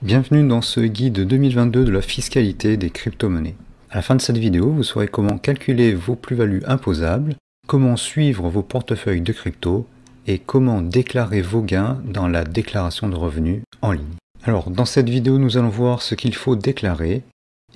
Bienvenue dans ce guide 2022 de la fiscalité des crypto-monnaies. À la fin de cette vidéo, vous saurez comment calculer vos plus-values imposables, comment suivre vos portefeuilles de crypto et comment déclarer vos gains dans la déclaration de revenus en ligne. Alors, dans cette vidéo, nous allons voir ce qu'il faut déclarer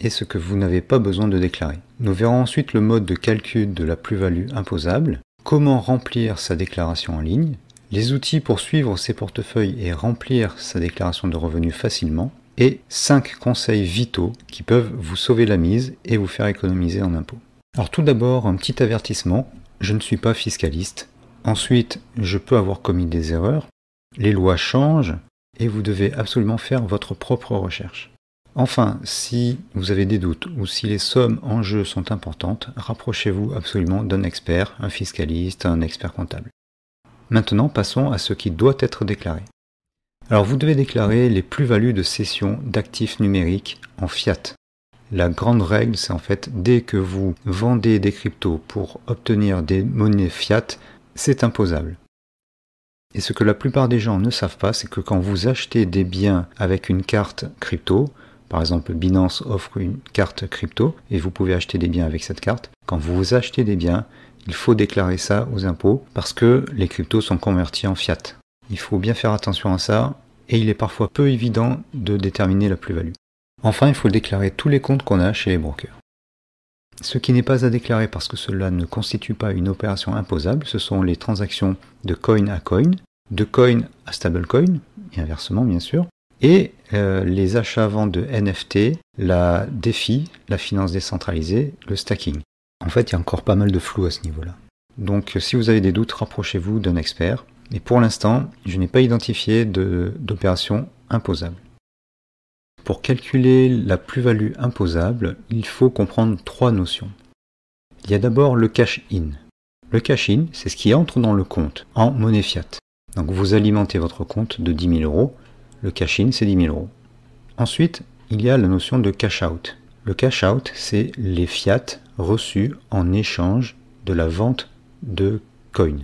et ce que vous n'avez pas besoin de déclarer. Nous verrons ensuite le mode de calcul de la plus-value imposable, comment remplir sa déclaration en ligne, les outils pour suivre ses portefeuilles et remplir sa déclaration de revenus facilement, et 5 conseils vitaux qui peuvent vous sauver la mise et vous faire économiser en impôts. Alors tout d'abord, un petit avertissement, je ne suis pas fiscaliste. Ensuite, je peux avoir commis des erreurs, les lois changent et vous devez absolument faire votre propre recherche. Enfin, si vous avez des doutes ou si les sommes en jeu sont importantes, rapprochez-vous absolument d'un expert, un fiscaliste, un expert comptable. Maintenant, passons à ce qui doit être déclaré. Alors, vous devez déclarer les plus-values de cession d'actifs numériques en fiat. La grande règle, c'est en fait dès que vous vendez des cryptos pour obtenir des monnaies fiat, c'est imposable. Et ce que la plupart des gens ne savent pas, c'est que quand vous achetez des biens avec une carte crypto, par exemple, Binance offre une carte crypto et vous pouvez acheter des biens avec cette carte. Quand vous achetez des biens, il faut déclarer ça aux impôts parce que les cryptos sont convertis en fiat. Il faut bien faire attention à ça et il est parfois peu évident de déterminer la plus-value. Enfin, il faut déclarer tous les comptes qu'on a chez les brokers. Ce qui n'est pas à déclarer parce que cela ne constitue pas une opération imposable, ce sont les transactions de coin à coin, de coin à stablecoin, et inversement bien sûr, et euh, les achats vents de NFT, la défi, la finance décentralisée, le stacking. En fait, il y a encore pas mal de flou à ce niveau-là. Donc si vous avez des doutes, rapprochez-vous d'un expert. Et pour l'instant, je n'ai pas identifié d'opération imposable. Pour calculer la plus-value imposable, il faut comprendre trois notions. Il y a d'abord le cash-in. Le cash-in, c'est ce qui entre dans le compte en monnaie fiat. Donc vous alimentez votre compte de 10 000 euros le cash-in, c'est 10 000 euros. Ensuite, il y a la notion de cash-out. Le cash-out, c'est les fiat reçus en échange de la vente de coins.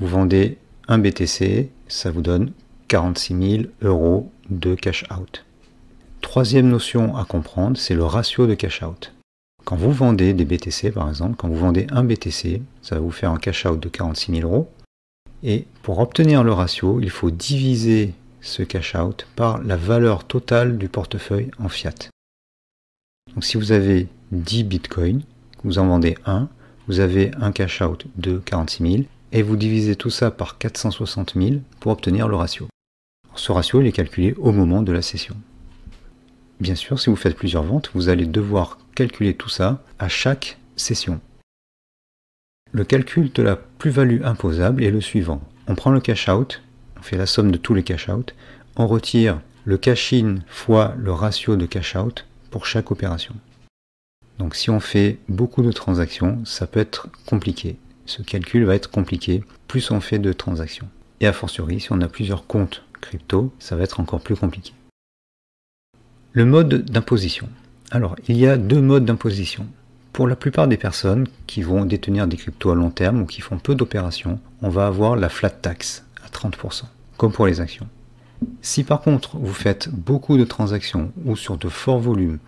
Vous vendez un BTC, ça vous donne 46 000 euros de cash-out. Troisième notion à comprendre, c'est le ratio de cash-out. Quand vous vendez des BTC, par exemple, quand vous vendez un BTC, ça va vous faire un cash-out de 46 000 euros. Et pour obtenir le ratio, il faut diviser ce cash-out par la valeur totale du portefeuille en fiat. Donc si vous avez 10 bitcoins, vous en vendez un, vous avez un cash-out de 46 000 et vous divisez tout ça par 460 000 pour obtenir le ratio. Ce ratio est calculé au moment de la session. Bien sûr, si vous faites plusieurs ventes, vous allez devoir calculer tout ça à chaque session. Le calcul de la plus-value imposable est le suivant. On prend le cash-out fait la somme de tous les cash-out, on retire le cash-in fois le ratio de cash-out pour chaque opération. Donc si on fait beaucoup de transactions, ça peut être compliqué. Ce calcul va être compliqué plus on fait de transactions. Et a fortiori, si on a plusieurs comptes crypto, ça va être encore plus compliqué. Le mode d'imposition. Alors, il y a deux modes d'imposition. Pour la plupart des personnes qui vont détenir des cryptos à long terme ou qui font peu d'opérations, on va avoir la flat tax. 30%, comme pour les actions. Si par contre vous faites beaucoup de transactions ou sur de forts volumes,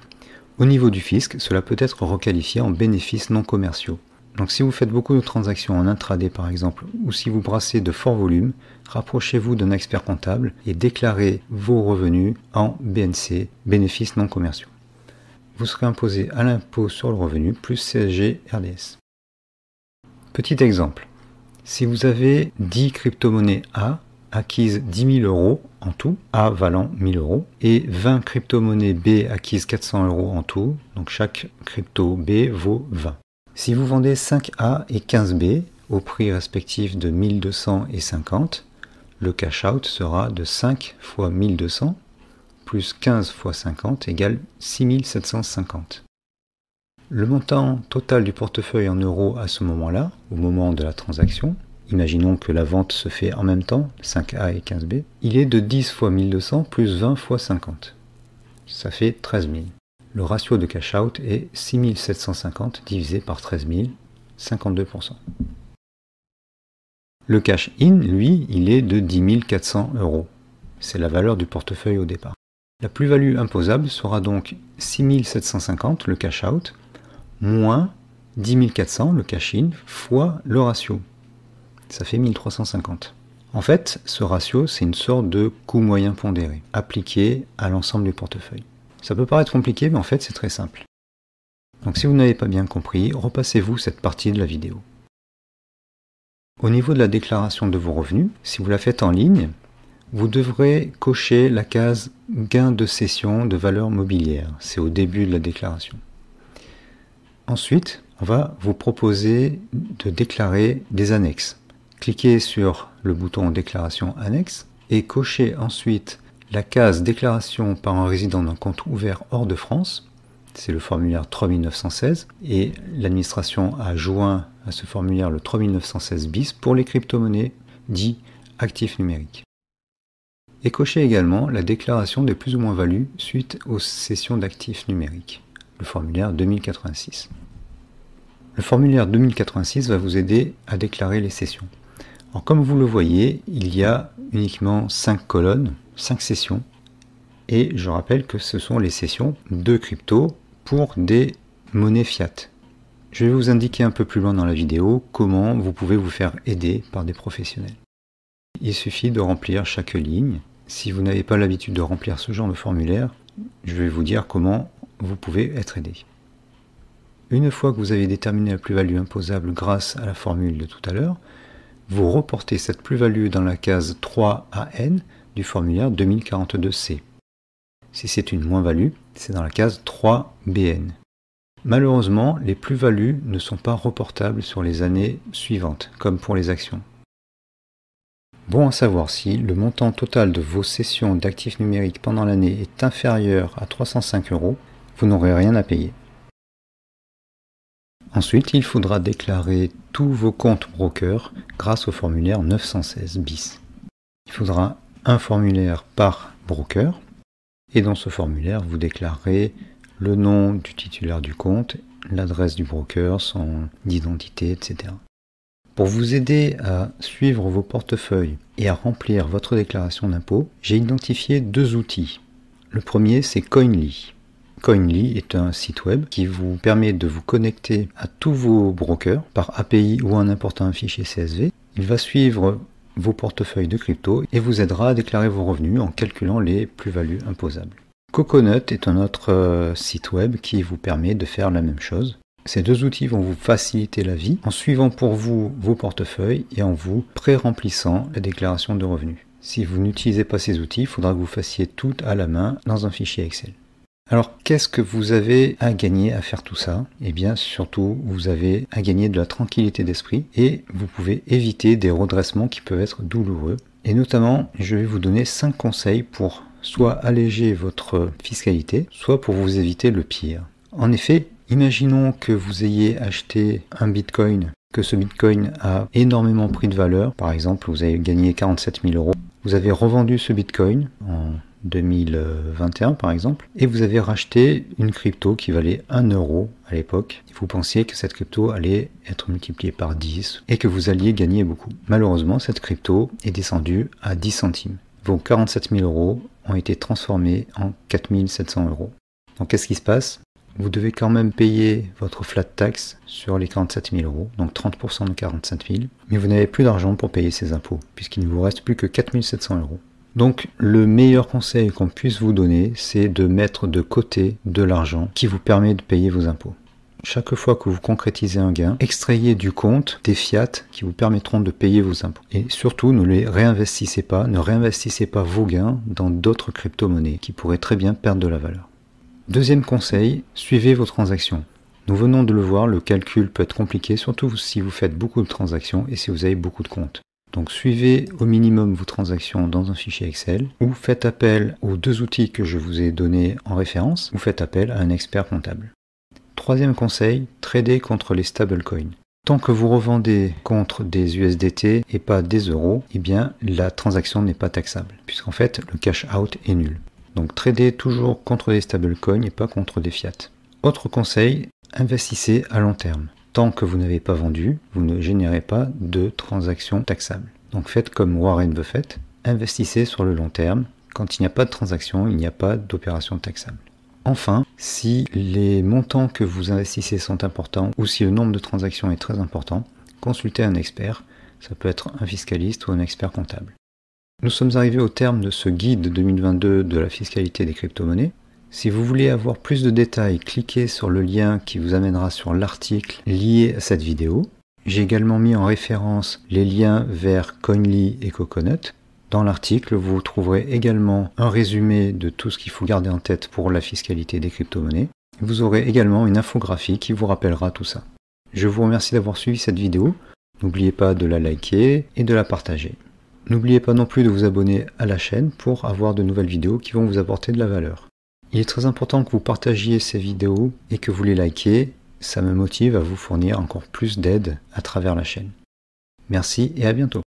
au niveau du fisc, cela peut être requalifié en bénéfices non commerciaux. Donc si vous faites beaucoup de transactions en intraday par exemple, ou si vous brassez de forts volumes, rapprochez-vous d'un expert comptable et déclarez vos revenus en BNC, bénéfices non commerciaux. Vous serez imposé à l'impôt sur le revenu plus CSG RDS. Petit exemple, si vous avez 10 crypto-monnaies A, acquises 10 000 euros en tout, A valant 1000 euros, et 20 crypto-monnaies B acquises 400 euros en tout, donc chaque crypto B vaut 20. Si vous vendez 5A et 15B au prix respectif de 1200 et 50, le cash out sera de 5 x 1200 plus 15 x 50 égale 6750. Le montant total du portefeuille en euros à ce moment-là, au moment de la transaction, imaginons que la vente se fait en même temps, 5A et 15B, il est de 10 fois 1200 plus 20 fois 50. Ça fait 13 000. Le ratio de cash out est 6750 divisé par 13 000, 52%. Le cash in, lui, il est de 10 400 euros. C'est la valeur du portefeuille au départ. La plus-value imposable sera donc 6 750 le cash out moins 10 400, le cash-in, fois le ratio. Ça fait 1350. En fait, ce ratio, c'est une sorte de coût moyen pondéré, appliqué à l'ensemble du portefeuille. Ça peut paraître compliqué, mais en fait, c'est très simple. Donc si vous n'avez pas bien compris, repassez-vous cette partie de la vidéo. Au niveau de la déclaration de vos revenus, si vous la faites en ligne, vous devrez cocher la case gain de cession de valeur mobilière. C'est au début de la déclaration. Ensuite, on va vous proposer de déclarer des annexes. Cliquez sur le bouton Déclaration annexe et cochez ensuite la case Déclaration par un résident d'un compte ouvert hors de France. C'est le formulaire 3916 et l'administration a joint à ce formulaire le 3916 bis pour les crypto-monnaies dits actifs numériques. Et cochez également la déclaration des plus ou moins values suite aux sessions d'actifs numériques le formulaire 2086. Le formulaire 2086 va vous aider à déclarer les sessions. comme vous le voyez, il y a uniquement 5 colonnes, 5 sessions, et je rappelle que ce sont les sessions de crypto pour des monnaies fiat. Je vais vous indiquer un peu plus loin dans la vidéo comment vous pouvez vous faire aider par des professionnels. Il suffit de remplir chaque ligne. Si vous n'avez pas l'habitude de remplir ce genre de formulaire, je vais vous dire comment vous pouvez être aidé. Une fois que vous avez déterminé la plus-value imposable grâce à la formule de tout à l'heure, vous reportez cette plus-value dans la case 3AN du formulaire 2042C. Si c'est une moins-value, c'est dans la case 3BN. Malheureusement, les plus-values ne sont pas reportables sur les années suivantes, comme pour les actions. Bon à savoir si le montant total de vos sessions d'actifs numériques pendant l'année est inférieur à 305 euros, vous n'aurez rien à payer. Ensuite, il faudra déclarer tous vos comptes brokers grâce au formulaire 916 bis. Il faudra un formulaire par broker et dans ce formulaire, vous déclarerez le nom du titulaire du compte, l'adresse du broker, son identité, etc. Pour vous aider à suivre vos portefeuilles et à remplir votre déclaration d'impôt, j'ai identifié deux outils. Le premier, c'est Coinly. Coinly est un site web qui vous permet de vous connecter à tous vos brokers par API ou en important un fichier CSV. Il va suivre vos portefeuilles de crypto et vous aidera à déclarer vos revenus en calculant les plus-values imposables. Coconut est un autre euh, site web qui vous permet de faire la même chose. Ces deux outils vont vous faciliter la vie en suivant pour vous vos portefeuilles et en vous pré-remplissant la déclaration de revenus. Si vous n'utilisez pas ces outils, il faudra que vous fassiez tout à la main dans un fichier Excel. Alors, qu'est-ce que vous avez à gagner à faire tout ça Eh bien, surtout, vous avez à gagner de la tranquillité d'esprit et vous pouvez éviter des redressements qui peuvent être douloureux. Et notamment, je vais vous donner 5 conseils pour soit alléger votre fiscalité, soit pour vous éviter le pire. En effet, imaginons que vous ayez acheté un bitcoin, que ce bitcoin a énormément pris de valeur. Par exemple, vous avez gagné 47 000 euros. Vous avez revendu ce bitcoin en 2021 par exemple, et vous avez racheté une crypto qui valait 1 euro à l'époque, vous pensiez que cette crypto allait être multipliée par 10 et que vous alliez gagner beaucoup. Malheureusement, cette crypto est descendue à 10 centimes. Vos 47 000 euros ont été transformés en 4 700 euros. Donc qu'est-ce qui se passe vous devez quand même payer votre flat tax sur les 47 000 euros, donc 30% de 47 000, mais vous n'avez plus d'argent pour payer ces impôts, puisqu'il ne vous reste plus que 4 700 euros. Donc le meilleur conseil qu'on puisse vous donner, c'est de mettre de côté de l'argent qui vous permet de payer vos impôts. Chaque fois que vous concrétisez un gain, extrayez du compte des fiat qui vous permettront de payer vos impôts. Et surtout, ne les réinvestissez pas, ne réinvestissez pas vos gains dans d'autres crypto-monnaies qui pourraient très bien perdre de la valeur. Deuxième conseil, suivez vos transactions. Nous venons de le voir, le calcul peut être compliqué, surtout si vous faites beaucoup de transactions et si vous avez beaucoup de comptes. Donc suivez au minimum vos transactions dans un fichier Excel ou faites appel aux deux outils que je vous ai donnés en référence ou faites appel à un expert comptable. Troisième conseil, tradez contre les stablecoins. Tant que vous revendez contre des USDT et pas des euros, eh bien la transaction n'est pas taxable puisqu'en fait le cash out est nul. Donc tradez toujours contre des stablecoins et pas contre des fiat. Autre conseil, investissez à long terme. Tant que vous n'avez pas vendu, vous ne générez pas de transactions taxables. Donc faites comme Warren Buffett, investissez sur le long terme. Quand il n'y a pas de transaction, il n'y a pas d'opération taxable. Enfin, si les montants que vous investissez sont importants ou si le nombre de transactions est très important, consultez un expert. Ça peut être un fiscaliste ou un expert comptable. Nous sommes arrivés au terme de ce guide 2022 de la fiscalité des crypto-monnaies. Si vous voulez avoir plus de détails, cliquez sur le lien qui vous amènera sur l'article lié à cette vidéo. J'ai également mis en référence les liens vers Coinly et Coconut. Dans l'article, vous trouverez également un résumé de tout ce qu'il faut garder en tête pour la fiscalité des crypto-monnaies. Vous aurez également une infographie qui vous rappellera tout ça. Je vous remercie d'avoir suivi cette vidéo. N'oubliez pas de la liker et de la partager. N'oubliez pas non plus de vous abonner à la chaîne pour avoir de nouvelles vidéos qui vont vous apporter de la valeur. Il est très important que vous partagiez ces vidéos et que vous les likiez, ça me motive à vous fournir encore plus d'aide à travers la chaîne. Merci et à bientôt.